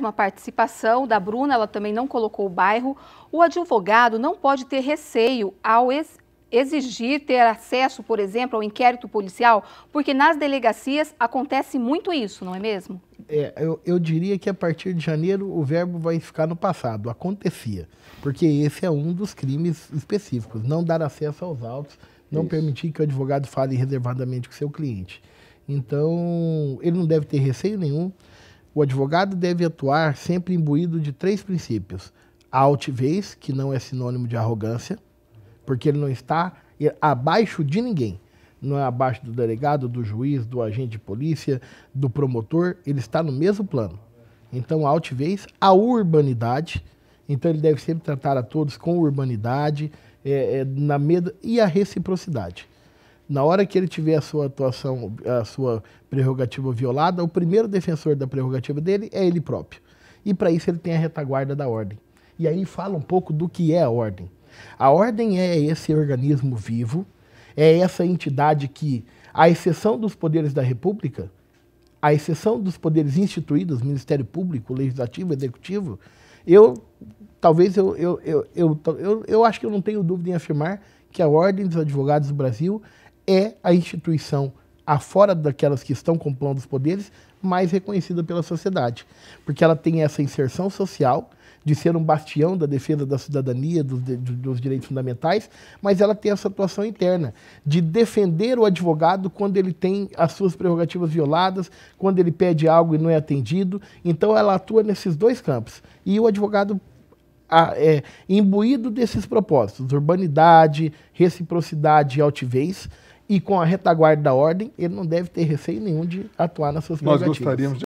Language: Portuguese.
uma participação da Bruna, ela também não colocou o bairro. O advogado não pode ter receio ao exigir ter acesso, por exemplo, ao inquérito policial, porque nas delegacias acontece muito isso, não é mesmo? É, eu, eu diria que a partir de janeiro o verbo vai ficar no passado, acontecia, porque esse é um dos crimes específicos, não dar acesso aos autos, não isso. permitir que o advogado fale reservadamente com seu cliente. Então, ele não deve ter receio nenhum. O advogado deve atuar sempre imbuído de três princípios: a altivez, que não é sinônimo de arrogância, porque ele não está abaixo de ninguém. Não é abaixo do delegado, do juiz, do agente de polícia, do promotor, ele está no mesmo plano. Então, a altivez, a urbanidade, então ele deve sempre tratar a todos com urbanidade, é, é, na medo e a reciprocidade. Na hora que ele tiver a sua atuação, a sua prerrogativa violada, o primeiro defensor da prerrogativa dele é ele próprio. E para isso ele tem a retaguarda da ordem. E aí fala um pouco do que é a ordem. A ordem é esse organismo vivo, é essa entidade que, à exceção dos poderes da República, à exceção dos poderes instituídos, Ministério Público, Legislativo, Executivo, eu talvez eu, eu, eu, eu, eu, eu acho que eu não tenho dúvida em afirmar que a Ordem dos Advogados do Brasil é a instituição, afora daquelas que estão compondo os poderes, mais reconhecida pela sociedade. Porque ela tem essa inserção social, de ser um bastião da defesa da cidadania, dos, dos, direitos fundamentais, mas ela tem essa atuação interna, de defender o advogado quando ele tem as suas prerrogativas violadas, quando ele pede algo e não é atendido. Então ela atua nesses dois campos. E o advogado. A, é, imbuído desses propósitos, urbanidade, reciprocidade e altivez, e com a retaguarda da ordem, ele não deve ter receio nenhum de atuar nas suas Nós gostaríamos de